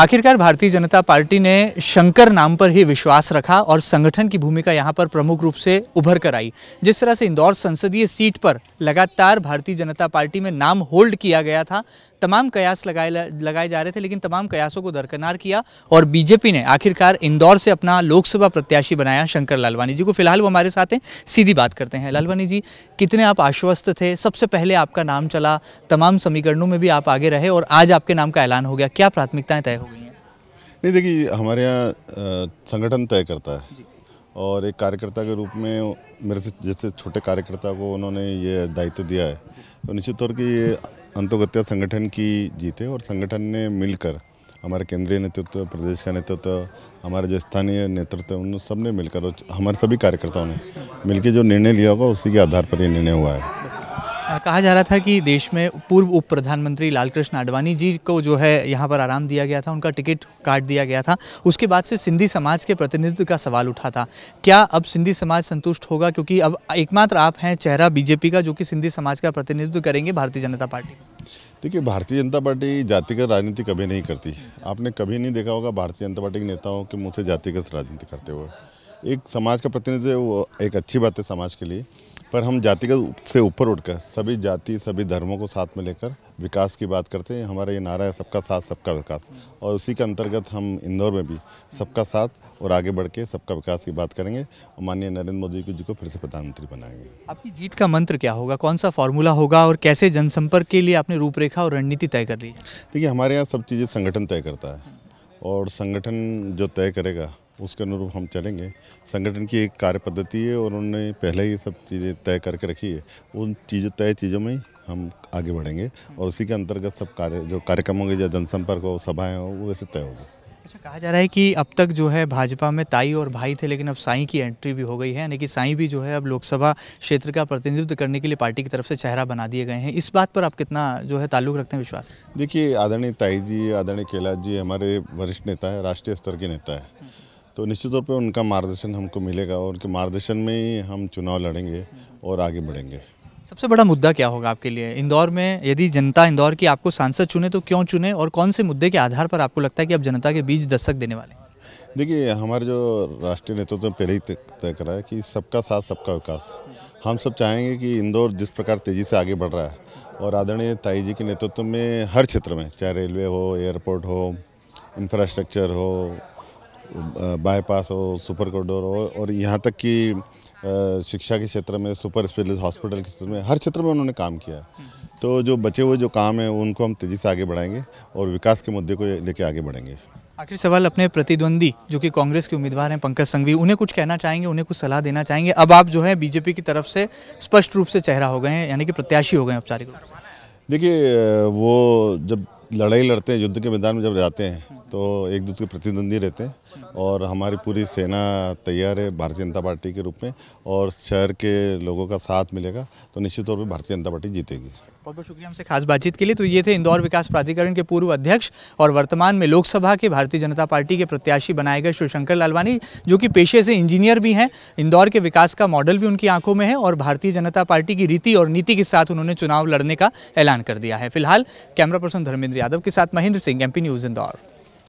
आखिरकार भारतीय जनता पार्टी ने शंकर नाम पर ही विश्वास रखा और संगठन की भूमिका यहाँ पर प्रमुख रूप से उभर कर आई जिस तरह से इंदौर संसदीय सीट पर लगातार भारतीय जनता पार्टी में नाम होल्ड किया गया था तमाम कयास लगाए लगाए जा रहे थे लेकिन तमाम कयासों को दरकनार किया और बीजेपी ने आखिरकार इंदौर से अपना लोकसभा प्रत्याशी बनाया शंकर लालवानी जी को फिलहाल वो हमारे साथ हैं सीधी बात करते हैं लालवानी जी कितने आप आश्वस्त थे सबसे पहले आपका नाम चला तमाम समीकरणों में भी आप आगे रहे और आज आपके नाम का ऐलान हो गया क्या प्राथमिकताएं तय हो नहीं देखिए हमारे यहाँ संगठन तय करता है और एक कार्यकर्ता के रूप में मेरे से जैसे छोटे कार्यकर्ता को उन्होंने ये दायित्व दिया है तो निश्चित तौर की ये अंतोगत्या संगठन की जीत है और संगठन ने मिलकर हमारे केंद्रीय नेतृत्व प्रदेश का नेतृत्व हमारे जो स्थानीय नेतृत्व उन सब ने मिलकर हमारे सभी कार्यकर्ताओं ने मिलकर जो निर्णय लिया होगा उसी के आधार पर ये निर्णय हुआ है कहा जा रहा था कि देश में पूर्व उप प्रधानमंत्री लालकृष्ण आडवाणी जी को जो है यहाँ पर आराम दिया गया था उनका टिकट काट दिया गया था उसके बाद से सिंधी समाज के प्रतिनिधित्व का सवाल उठा था क्या अब सिंधी समाज संतुष्ट होगा क्योंकि अब एकमात्र आप हैं चेहरा बीजेपी का जो कि सिंधी समाज का प्रतिनिधित्व करेंगे भारतीय जनता पार्टी देखिए भारतीय जनता पार्टी जातिगत राजनीति कभी नहीं करती आपने कभी नहीं देखा होगा भारतीय जनता पार्टी के नेताओं के मुँह से जातिगत राजनीति करते हुए एक समाज का प्रतिनिधित्व एक अच्छी बात है समाज के लिए पर हम जातिगत से ऊपर उठकर सभी जाति सभी धर्मों को साथ में लेकर विकास की बात करते हैं हमारा ये नारा है सबका साथ सबका विकास और उसी के अंतर्गत हम इंदौर में भी सबका साथ और आगे बढ़ के सबका विकास की बात करेंगे और माननीय नरेंद्र मोदी जी को फिर से प्रधानमंत्री बनाएंगे आपकी जीत का मंत्र क्या होगा कौन सा फॉर्मूला होगा और कैसे जनसंपर्क के लिए आपने रूपरेखा और रणनीति तय कर ली देखिए हमारे यहाँ सब चीज़ें संगठन तय करता है और संगठन जो तय करेगा उसके अनुरूप हम चलेंगे संगठन की एक कार्य पद्धति है और उन्होंने पहले ही सब चीज़ें तय करके रखी है उन चीज़ों तय चीज़ों में हम आगे बढ़ेंगे और उसी के अंतर्गत सब कार्य जो कार्यक्रम होंगे या जनसंपर्क हो सभाएँ हो वो वैसे तय होंगे अच्छा कहा जा रहा है कि अब तक जो है भाजपा में ताई और भाई थे लेकिन अब साई की एंट्री भी हो गई है यानी कि साई भी जो है अब लोकसभा क्षेत्र का प्रतिनिधित्व करने के लिए पार्टी की तरफ से चेहरा बना दिए गए हैं इस बात पर आप कितना जो है ताल्लुक रखते हैं विश्वास देखिए आदरणीय ताई जी आदरणीय कैलाश जी हमारे वरिष्ठ नेता है राष्ट्रीय स्तर के नेता है तो निश्चित तौर पे उनका मार्गदर्शन हमको मिलेगा और उनके मार्गदर्शन में ही हम चुनाव लड़ेंगे और आगे बढ़ेंगे सबसे बड़ा मुद्दा क्या होगा आपके लिए इंदौर में यदि जनता इंदौर की आपको सांसद चुने तो क्यों चुने और कौन से मुद्दे के आधार पर आपको लगता है कि आप जनता के बीच दस्तक देने वाले हैं देखिए हमारे जो राष्ट्रीय नेतृत्व तो पहले ही तय करा है कि सबका साथ सबका विकास हम सब चाहेंगे कि इंदौर जिस प्रकार तेज़ी से आगे बढ़ रहा है और आदरणीय ताई जी के नेतृत्व में हर क्षेत्र में चाहे रेलवे हो एयरपोर्ट हो इंफ्रास्ट्रक्चर हो बाईपास हो सुपर कॉरिडोर हो और यहाँ तक कि शिक्षा के क्षेत्र में सुपर स्पेशलिस्ट हॉस्पिटल के क्षेत्र में हर क्षेत्र में उन्होंने काम किया तो जो बचे हुए जो काम है उनको हम तेज़ी से आगे बढ़ाएंगे और विकास के मुद्दे को लेके आगे बढ़ेंगे आखिरी सवाल अपने प्रतिद्वंदी जो कि कांग्रेस के उम्मीदवार हैं पंकज संघवी उन्हें कुछ कहना चाहेंगे उन्हें कुछ सलाह देना चाहेंगे अब आप जो है बीजेपी की तरफ से स्पष्ट रूप से चेहरा हो गए हैं यानी कि प्रत्याशी हो गए हैं औपचारिक रूप से देखिए वो जब लड़ाई लड़ते हैं युद्ध के मैदान में जब जाते हैं तो एक दूसरे के प्रतिद्वंदी रहते हैं और हमारी पूरी सेना तैयार है भारतीय जनता पार्टी के रूप में और शहर के लोगों का साथ मिलेगा तो निश्चित तौर पर भारतीय जनता पार्टी जीतेगी बहुत बहुत शुक्रिया हमसे खास बातचीत के लिए तो ये थे इंदौर विकास प्राधिकरण के पूर्व अध्यक्ष और वर्तमान में लोकसभा के भारतीय जनता पार्टी के प्रत्याशी बनाए गए शिवशंकर लालवानी जो कि पेशे से इंजीनियर भी हैं इंदौर के विकास का मॉडल भी उनकी आंखों में है और भारतीय जनता पार्टी की रीति और नीति के साथ उन्होंने चुनाव लड़ने का ऐलान कर दिया है फिलहाल कैमरा पर्सन धर्मेंद्र यादव के साथ महेंद्र सिंह एमपी न्यूज इंदौर